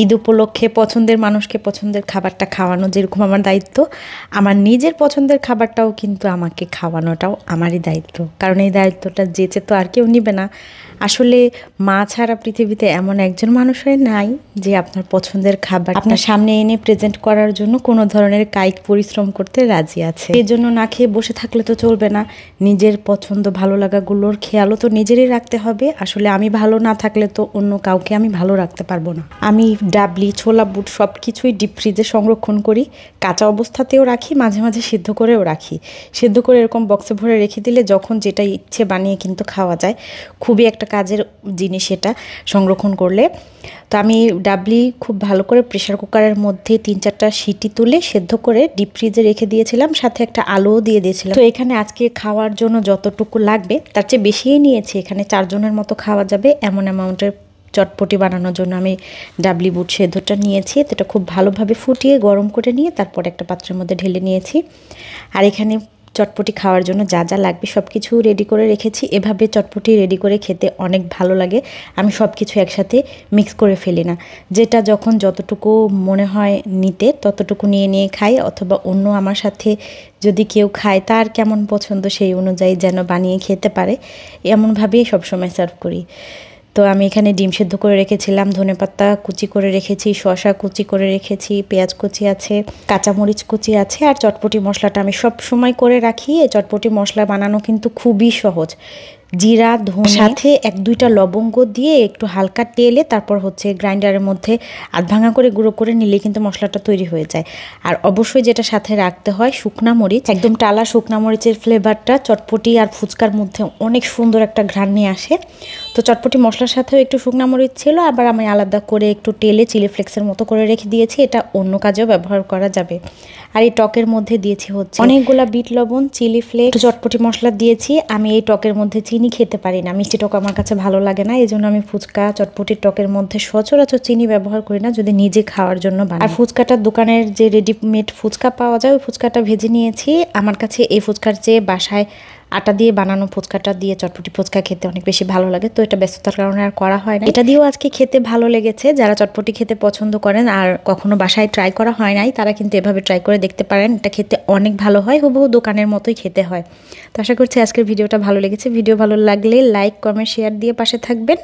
ঈদ উপলক্ষে পছন্দের মানুষকে পছন্দের খাবারটা খাওয়ানো যেরকম আমার দায়িত্ব আমার নিজের পছন্দের খাবারটাও কিন্তু আমাকে খাওয়ানোটাও আমারই দায়িত্ব কারণ এই দায়িত্বটা যেচে তো আর কেউ নিবে না আসলে মা ছাড়া পৃথিবীতে এমন একজন মানুষ হয় নাই যে আপনার পছন্দের খাবার আপনার সামনে এনে প্রেজেন্ট করার জন্য কোনো ধরনের কায়িক পরিশ্রম করতে রাজি আছে এর জন্য না খেয়ে বসে থাকলে তো চলবে না নিজের পছন্দ ভালো লাগাগুলোর খেয়ালও তো নিজেরই রাখতে হবে আসলে আমি ভালো না থাকলে তো অন্য কাউকে আমি ভালো রাখতে পারবো না আমি ডাবলি ছোলা বুট সব কিছুই ডিপ ফ্রিজে সংরক্ষণ করি কাঁচা অবস্থাতেও রাখি মাঝে মাঝে সিদ্ধ করেও রাখি সিদ্ধ করে এরকম বক্সে ভরে রেখে দিলে যখন যেটা ইচ্ছে বানিয়ে কিন্তু খাওয়া যায় খুবই একটা কাজের জিনিস এটা সংরক্ষণ করলে তো আমি ডাবলি খুব ভালো করে প্রেশার কুকারের মধ্যে তিন চারটা সিটি তুলে সেদ্ধ করে ডিপ ফ্রিজে রেখে দিয়েছিলাম সাথে একটা আলুও দিয়ে দিয়েছিলাম তো এখানে আজকে খাওয়ার জন্য যতটুকু লাগবে তার চেয়ে বেশিই নিয়েছি এখানে চারজনের মতো খাওয়া যাবে এমন অ্যামাউন্টের চটপটি বানানোর জন্য আমি ডাবলি বুট সেদ্ধটা নিয়েছি তো এটা খুব ভালোভাবে ফুটিয়ে গরম করে নিয়ে তারপর একটা পাত্রের মধ্যে ঢেলে নিয়েছি আর এখানে চটপটি খাওয়ার জন্য যা যা লাগবে সব কিছু রেডি করে রেখেছি এভাবে চটপটি রেডি করে খেতে অনেক ভালো লাগে আমি সব কিছু একসাথে মিক্স করে ফেলি না যেটা যখন যতটুকু মনে হয় নিতে ততটুকু নিয়ে নিয়ে খাই অথবা অন্য আমার সাথে যদি কেউ খায় তার কেমন পছন্দ সেই অনুযায়ী যেন বানিয়ে খেতে পারে এমনভাবেই সবসময় সার্ভ করি তো আমি এখানে ডিম সেদ্ধ করে রেখেছিলাম ধনেপাতা কুচি করে রেখেছি শশা কুচি করে রেখেছি পেঁয়াজ কুচি আছে কাঁচামরিচ কুচি আছে আর চটপটি মশলাটা আমি সব সময় করে রাখি এই চটপটি মশলা বানানো কিন্তু খুবই সহজ জিরা ধনে সাথে এক দুইটা লবঙ্গ দিয়ে একটু হালকা তেলে তারপর হচ্ছে গ্রাইন্ডারের মধ্যে আধ ভাঙা করে গুঁড়ো করে নিলে কিন্তু মশলাটা তৈরি হয়ে যায় আর অবশ্যই যেটা সাথে রাখতে হয় শুকনা মরিচ একদম টালা শুকনা মরিচের ফ্লেভারটা চটপটি আর ফুচকার মধ্যে অনেক সুন্দর একটা ঘ্রাণ নিয়ে আসে তো চটপটি মশলার সাথেও একটু শুকনা মরিচ ছিল আবার আমি আলাদা করে একটু তেলে চিলি ফ্লেক্সের মতো করে রেখে দিয়েছি এটা অন্য কাজেও ব্যবহার করা যাবে আর এই টকের মধ্যে দিয়েছি হচ্ছে অনেকগুলা বিট লবণ চিলি ফ্লেক চটপটি মশলা দিয়েছি আমি এই টকের মধ্যে চিনি খেতে পারি না মিষ্টি টক আমার কাছে ভালো লাগে না এই জন্য আমি ফুচকা চটপটি টকের মধ্যে সচরাচর চিনি ব্যবহার করি না যদি নিজে খাওয়ার জন্য বানাই আর ফুচকাটা দোকানের যে রেডিমেড ফুচকা পাওয়া যায় ওই ফুচকাটা ভেজে নিয়েছি আমার কাছে এই ফুচকার চেয়ে বাসায় আটা দিয়ে বানানো ফুচকাটা দিয়ে চটপটি ফুচকা খেতে অনেক বেশি ভালো লাগে তো এটা ব্যস্ততার কারণে আর করা হয় না এটা দিয়েও আজকে খেতে ভালো লেগেছে যারা চটপটি খেতে পছন্দ করেন আর কখনো বাসায় ট্রাই করা হয় নাই তারা কিন্তু এভাবে ট্রাই করে দেখতে পারেন এটা খেতে অনেক ভালো হয় হুবহু দোকানের মতোই খেতে হয় তো আশা করছি আজকের ভিডিওটা ভালো লেগেছে ভিডিও ভালো লাগলে লাইক কমেন্ট শেয়ার দিয়ে পাশে থাকবেন